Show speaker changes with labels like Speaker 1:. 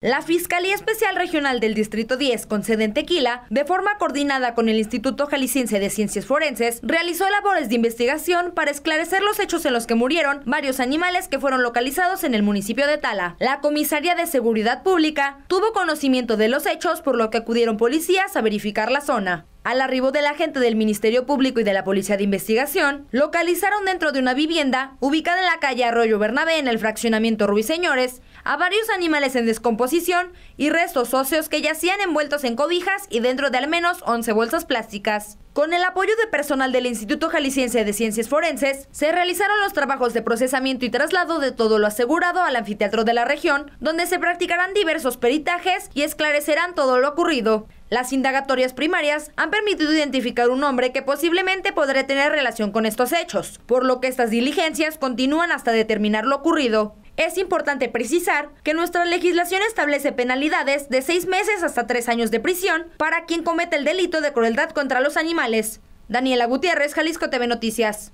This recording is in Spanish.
Speaker 1: La Fiscalía Especial Regional del Distrito 10, con sede en Tequila, de forma coordinada con el Instituto Jalisciense de Ciencias Forenses, realizó labores de investigación para esclarecer los hechos en los que murieron varios animales que fueron localizados en el municipio de Tala. La Comisaría de Seguridad Pública tuvo conocimiento de los hechos, por lo que acudieron policías a verificar la zona. Al arribo del agente del Ministerio Público y de la Policía de Investigación, localizaron dentro de una vivienda ubicada en la calle Arroyo Bernabé, en el fraccionamiento Ruiseñores, a varios animales en descomposición y restos óseos que yacían envueltos en cobijas y dentro de al menos 11 bolsas plásticas. Con el apoyo de personal del Instituto Jalisciense de Ciencias Forenses, se realizaron los trabajos de procesamiento y traslado de todo lo asegurado al anfiteatro de la región, donde se practicarán diversos peritajes y esclarecerán todo lo ocurrido. Las indagatorias primarias han permitido identificar un hombre que posiblemente podrá tener relación con estos hechos, por lo que estas diligencias continúan hasta determinar lo ocurrido. Es importante precisar que nuestra legislación establece penalidades de seis meses hasta tres años de prisión para quien comete el delito de crueldad contra los animales. Daniela Gutiérrez, Jalisco TV Noticias.